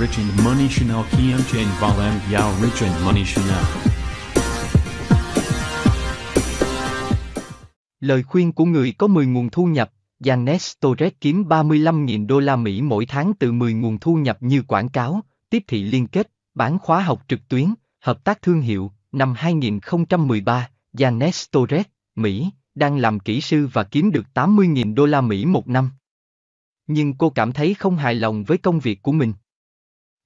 Rich and Money Chanel Kiem Chen Valem Giao Rich and Money Chanel. Lời khuyên của người có 10 nguồn thu nhập, Janes Torres kiếm 35.000 đô la Mỹ mỗi tháng từ 10 nguồn thu nhập như quảng cáo, tiếp thị liên kết, bán khóa học trực tuyến, hợp tác thương hiệu. Năm 2013, Janes Torres, Mỹ, đang làm kỹ sư và kiếm được 80.000 đô la Mỹ một năm. Nhưng cô cảm thấy không hài lòng với công việc của mình.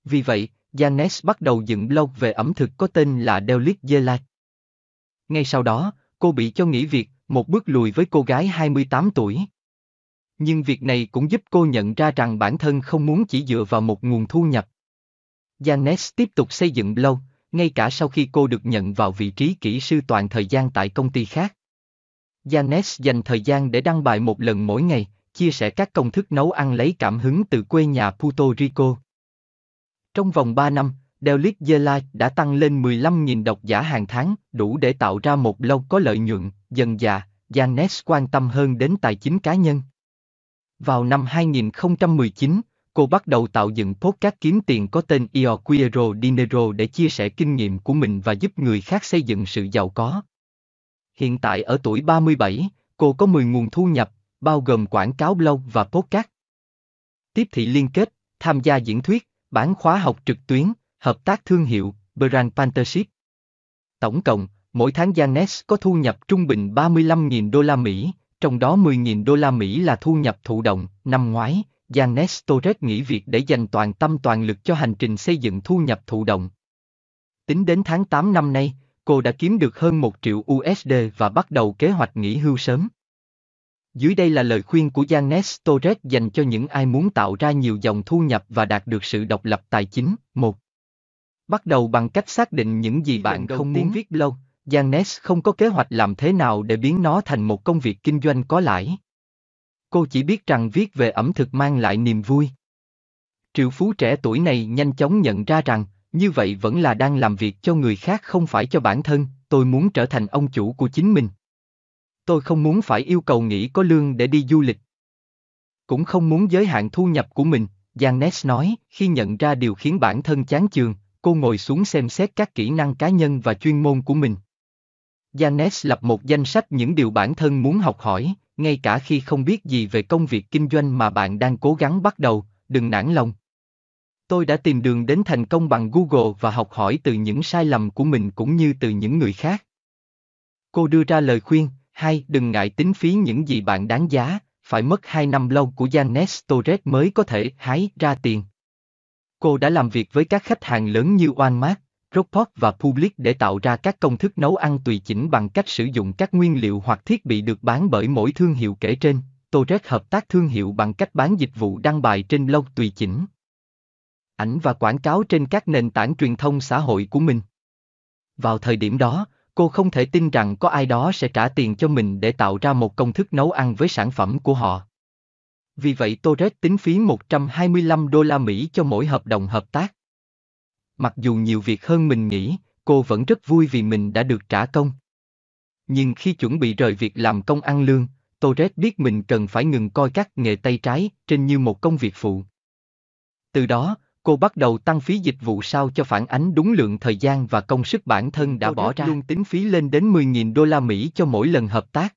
Vì vậy, Janes bắt đầu dựng blog về ẩm thực có tên là Delic Jelai. Ngay sau đó, cô bị cho nghỉ việc, một bước lùi với cô gái 28 tuổi. Nhưng việc này cũng giúp cô nhận ra rằng bản thân không muốn chỉ dựa vào một nguồn thu nhập. Janes tiếp tục xây dựng blog, ngay cả sau khi cô được nhận vào vị trí kỹ sư toàn thời gian tại công ty khác. Janes dành thời gian để đăng bài một lần mỗi ngày, chia sẻ các công thức nấu ăn lấy cảm hứng từ quê nhà Puerto Rico. Trong vòng 3 năm, Delete The đã tăng lên 15.000 độc giả hàng tháng, đủ để tạo ra một blog có lợi nhuận, dần dà, Janes quan tâm hơn đến tài chính cá nhân. Vào năm 2019, cô bắt đầu tạo dựng podcast kiếm tiền có tên Io Quiero Dinero để chia sẻ kinh nghiệm của mình và giúp người khác xây dựng sự giàu có. Hiện tại ở tuổi 37, cô có 10 nguồn thu nhập, bao gồm quảng cáo blog và podcast. Tiếp thị liên kết, tham gia diễn thuyết, Bán khóa học trực tuyến, hợp tác thương hiệu, Brand Partnership. Tổng cộng, mỗi tháng Janes có thu nhập trung bình 35.000 đô la Mỹ, trong đó 10.000 đô la Mỹ là thu nhập thụ động. Năm ngoái, Janes Torres nghỉ việc để dành toàn tâm toàn lực cho hành trình xây dựng thu nhập thụ động. Tính đến tháng 8 năm nay, cô đã kiếm được hơn 1 triệu USD và bắt đầu kế hoạch nghỉ hưu sớm. Dưới đây là lời khuyên của Janes Torres dành cho những ai muốn tạo ra nhiều dòng thu nhập và đạt được sự độc lập tài chính. 1. Bắt đầu bằng cách xác định những gì bạn không muốn viết blog. Janes không có kế hoạch làm thế nào để biến nó thành một công việc kinh doanh có lãi. Cô chỉ biết rằng viết về ẩm thực mang lại niềm vui. Triệu phú trẻ tuổi này nhanh chóng nhận ra rằng, như vậy vẫn là đang làm việc cho người khác không phải cho bản thân, tôi muốn trở thành ông chủ của chính mình tôi không muốn phải yêu cầu nghỉ có lương để đi du lịch. Cũng không muốn giới hạn thu nhập của mình, Janes nói, khi nhận ra điều khiến bản thân chán chường, cô ngồi xuống xem xét các kỹ năng cá nhân và chuyên môn của mình. Janes lập một danh sách những điều bản thân muốn học hỏi, ngay cả khi không biết gì về công việc kinh doanh mà bạn đang cố gắng bắt đầu, đừng nản lòng. Tôi đã tìm đường đến thành công bằng Google và học hỏi từ những sai lầm của mình cũng như từ những người khác. Cô đưa ra lời khuyên, Hai, đừng ngại tính phí những gì bạn đáng giá, phải mất 2 năm lâu của Janes Torres mới có thể hái ra tiền. Cô đã làm việc với các khách hàng lớn như Walmart, Rockport và Public để tạo ra các công thức nấu ăn tùy chỉnh bằng cách sử dụng các nguyên liệu hoặc thiết bị được bán bởi mỗi thương hiệu kể trên. Torres hợp tác thương hiệu bằng cách bán dịch vụ đăng bài trên blog tùy chỉnh. Ảnh và quảng cáo trên các nền tảng truyền thông xã hội của mình. Vào thời điểm đó, Cô không thể tin rằng có ai đó sẽ trả tiền cho mình để tạo ra một công thức nấu ăn với sản phẩm của họ. Vì vậy Torres tính phí 125 đô la Mỹ cho mỗi hợp đồng hợp tác. Mặc dù nhiều việc hơn mình nghĩ, cô vẫn rất vui vì mình đã được trả công. Nhưng khi chuẩn bị rời việc làm công ăn lương, Torres biết mình cần phải ngừng coi các nghề tay trái trên như một công việc phụ. Từ đó, Cô bắt đầu tăng phí dịch vụ sao cho phản ánh đúng lượng thời gian và công sức bản thân đã cô bỏ ra. luôn tính phí lên đến 10.000 đô la Mỹ cho mỗi lần hợp tác.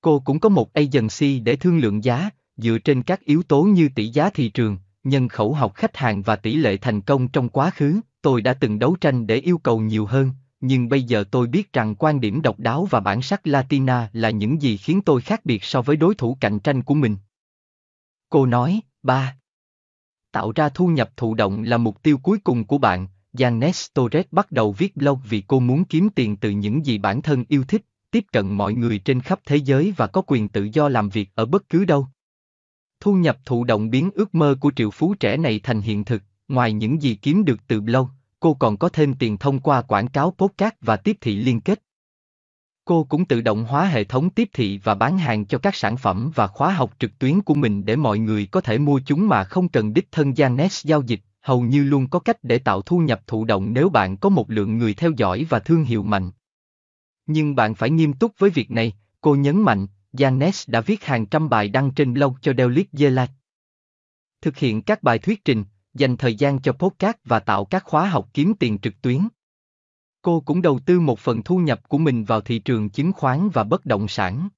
Cô cũng có một agency để thương lượng giá, dựa trên các yếu tố như tỷ giá thị trường, nhân khẩu học khách hàng và tỷ lệ thành công trong quá khứ. Tôi đã từng đấu tranh để yêu cầu nhiều hơn, nhưng bây giờ tôi biết rằng quan điểm độc đáo và bản sắc Latina là những gì khiến tôi khác biệt so với đối thủ cạnh tranh của mình. Cô nói, ba. Tạo ra thu nhập thụ động là mục tiêu cuối cùng của bạn. Janes Torres bắt đầu viết blog vì cô muốn kiếm tiền từ những gì bản thân yêu thích, tiếp cận mọi người trên khắp thế giới và có quyền tự do làm việc ở bất cứ đâu. Thu nhập thụ động biến ước mơ của triệu phú trẻ này thành hiện thực, ngoài những gì kiếm được từ blog, cô còn có thêm tiền thông qua quảng cáo podcast và tiếp thị liên kết cô cũng tự động hóa hệ thống tiếp thị và bán hàng cho các sản phẩm và khóa học trực tuyến của mình để mọi người có thể mua chúng mà không cần đích thân Janet giao dịch, hầu như luôn có cách để tạo thu nhập thụ động nếu bạn có một lượng người theo dõi và thương hiệu mạnh. Nhưng bạn phải nghiêm túc với việc này, cô nhấn mạnh, Janet đã viết hàng trăm bài đăng trên blog cho Delic Zelat. Thực hiện các bài thuyết trình, dành thời gian cho podcast và tạo các khóa học kiếm tiền trực tuyến. Cô cũng đầu tư một phần thu nhập của mình vào thị trường chứng khoán và bất động sản.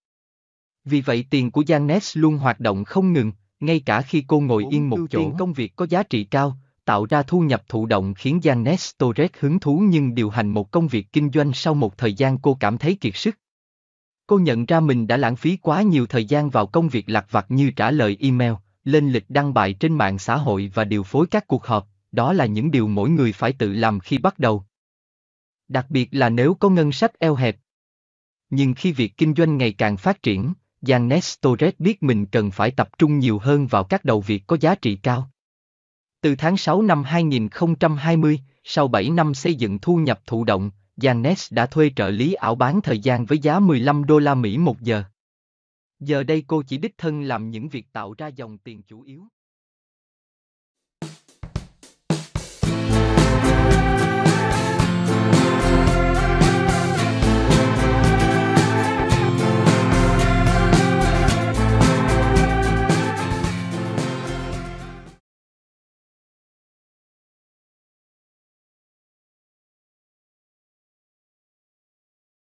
Vì vậy tiền của Janes luôn hoạt động không ngừng, ngay cả khi cô ngồi yên một chỗ. công việc có giá trị cao, tạo ra thu nhập thụ động khiến Janes Torres hứng thú nhưng điều hành một công việc kinh doanh sau một thời gian cô cảm thấy kiệt sức. Cô nhận ra mình đã lãng phí quá nhiều thời gian vào công việc lặt vặt như trả lời email, lên lịch đăng bài trên mạng xã hội và điều phối các cuộc họp, đó là những điều mỗi người phải tự làm khi bắt đầu, đặc biệt là nếu có ngân sách eo hẹp. Nhưng khi việc kinh doanh ngày càng phát triển, Janes Torres biết mình cần phải tập trung nhiều hơn vào các đầu việc có giá trị cao. Từ tháng 6 năm 2020, sau 7 năm xây dựng thu nhập thụ động, Janes đã thuê trợ lý ảo bán thời gian với giá 15 đô la Mỹ một giờ. Giờ đây cô chỉ đích thân làm những việc tạo ra dòng tiền chủ yếu.